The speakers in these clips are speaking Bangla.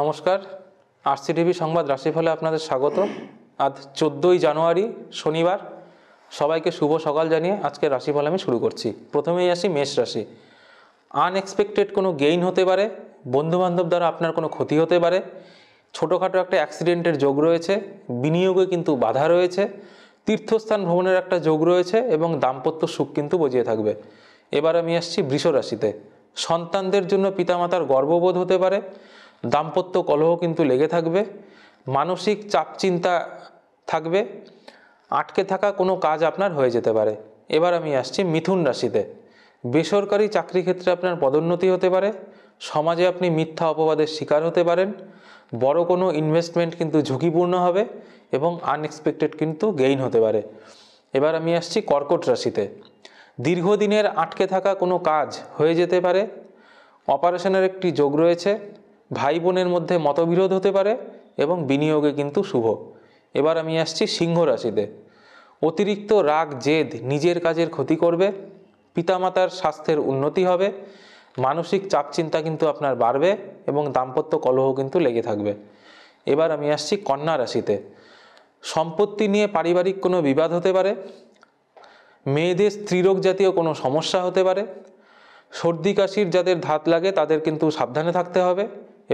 নমস্কার টিভি সংবাদ রাশিফলে আপনাদের স্বাগত আজ চোদ্দোই জানুয়ারি শনিবার সবাইকে শুভ সকাল জানিয়ে আজকে রাশিফল আমি শুরু করছি প্রথমেই আসি মেষ রাশি আনএক্সপেক্টেড কোনো গেইন হতে পারে বন্ধুবান্ধব দ্বারা আপনার কোনো ক্ষতি হতে পারে ছোটোখাটো একটা অ্যাক্সিডেন্টের যোগ রয়েছে বিনিয়োগে কিন্তু বাধা রয়েছে তীর্থস্থান ভ্রমণের একটা যোগ রয়েছে এবং দাম্পত্য সুখ কিন্তু বজিয়ে থাকবে এবার আমি আসছি বৃষ রাশিতে সন্তানদের জন্য পিতামাতার গর্ববোধ হতে পারে দাম্পত্য কলহ কিন্তু লেগে থাকবে মানসিক চাপ চিন্তা থাকবে আটকে থাকা কোনো কাজ আপনার হয়ে যেতে পারে এবার আমি আসছি মিথুন রাশিতে বেসরকারি চাকরি ক্ষেত্রে আপনার পদোন্নতি হতে পারে সমাজে আপনি মিথ্যা অপবাদের শিকার হতে পারেন বড় কোনো ইনভেস্টমেন্ট কিন্তু ঝুঁকিপূর্ণ হবে এবং আনএক্সপেক্টেড কিন্তু গেইন হতে পারে এবার আমি আসছি কর্কট রাশিতে দীর্ঘদিনের আটকে থাকা কোনো কাজ হয়ে যেতে পারে অপারেশনের একটি যোগ রয়েছে ভাই বোনের মধ্যে মতবিরোধ হতে পারে এবং বিনিয়োগে কিন্তু শুভ এবার আমি আসছি সিংহ রাশিতে অতিরিক্ত রাগ জেদ নিজের কাজের ক্ষতি করবে পিতামাতার স্বাস্থ্যের উন্নতি হবে মানসিক চাপচিন্তা কিন্তু আপনার বাড়বে এবং দাম্পত্য কলহ কিন্তু লেগে থাকবে এবার আমি আসছি কন্যা রাশিতে সম্পত্তি নিয়ে পারিবারিক কোনো বিবাদ হতে পারে মেয়েদের স্ত্রীরোগ জাতীয় কোনো সমস্যা হতে পারে সর্দি কাশির যাদের ধাত লাগে তাদের কিন্তু সাবধানে থাকতে হবে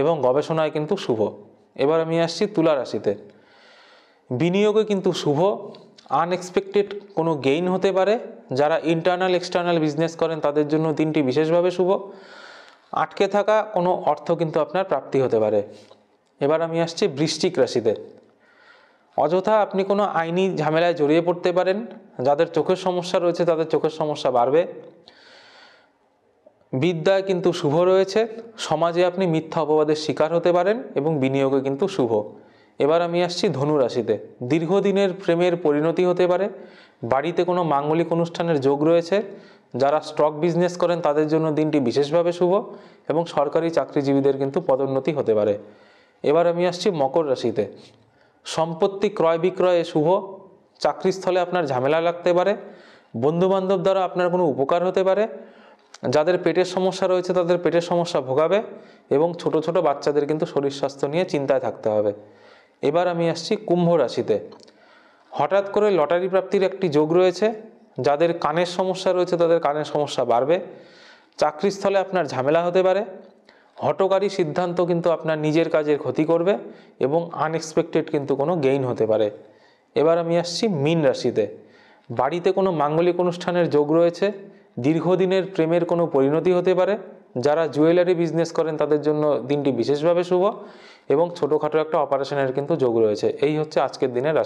এবং গবেষণায় কিন্তু শুভ এবার আমি আসছি তুলা রাশিতে বিনিয়োগে কিন্তু শুভ আনএক্সপেক্টেড কোনো গেইন হতে পারে যারা ইন্টারনাল এক্সটার্নাল বিজনেস করেন তাদের জন্য দিনটি বিশেষভাবে শুভ আটকে থাকা কোনো অর্থ কিন্তু আপনার প্রাপ্তি হতে পারে এবার আমি আসছি বৃশ্চিক রাশিতে অযথা আপনি কোনো আইনি ঝামেলায় জড়িয়ে পড়তে পারেন যাদের চোখের সমস্যা রয়েছে তাদের চোখের সমস্যা বাড়বে বিদ্যায় কিন্তু শুভ রয়েছে সমাজে আপনি মিথ্যা অপবাদের শিকার হতে পারেন এবং বিনিয়োগে কিন্তু শুভ এবার আমি আসছি ধনুরাশিতে দীর্ঘদিনের প্রেমের পরিণতি হতে পারে বাড়িতে কোনো মাঙ্গলিক অনুষ্ঠানের যোগ রয়েছে যারা স্টক বিজনেস করেন তাদের জন্য দিনটি বিশেষভাবে শুভ এবং সরকারি চাকরিজীবীদের কিন্তু পদোন্নতি হতে পারে এবার আমি আসছি মকর রাশিতে সম্পত্তি ক্রয় বিক্রয়ে শুভ চাকরিস্থলে আপনার ঝামেলা লাগতে পারে বন্ধুবান্ধব দ্বারা আপনার কোনো উপকার হতে পারে যাদের পেটের সমস্যা রয়েছে তাদের পেটের সমস্যা ভোগাবে এবং ছোট ছোট বাচ্চাদের কিন্তু শরীর স্বাস্থ্য নিয়ে চিন্তায় থাকতে হবে এবার আমি আসছি কুম্ভ রাশিতে হঠাৎ করে লটারি প্রাপ্তির একটি যোগ রয়েছে যাদের কানের সমস্যা রয়েছে তাদের কানের সমস্যা বাড়বে চাকরিস্থলে আপনার ঝামেলা হতে পারে হটকারী সিদ্ধান্ত কিন্তু আপনার নিজের কাজের ক্ষতি করবে এবং আনএক্সপেক্টেড কিন্তু কোনো গেইন হতে পারে এবার আমি আসছি মিন রাশিতে বাড়িতে কোনো মাঙ্গলিক অনুষ্ঠানের যোগ রয়েছে দীর্ঘদিনের প্রেমের কোনো পরিণতি হতে পারে যারা জুয়েলারি বিজনেস করেন তাদের জন্য দিনটি বিশেষভাবে শুভ এবং ছোটোখাটো একটা অপারেশনের কিন্তু যোগ রয়েছে এই হচ্ছে আজকের দিনের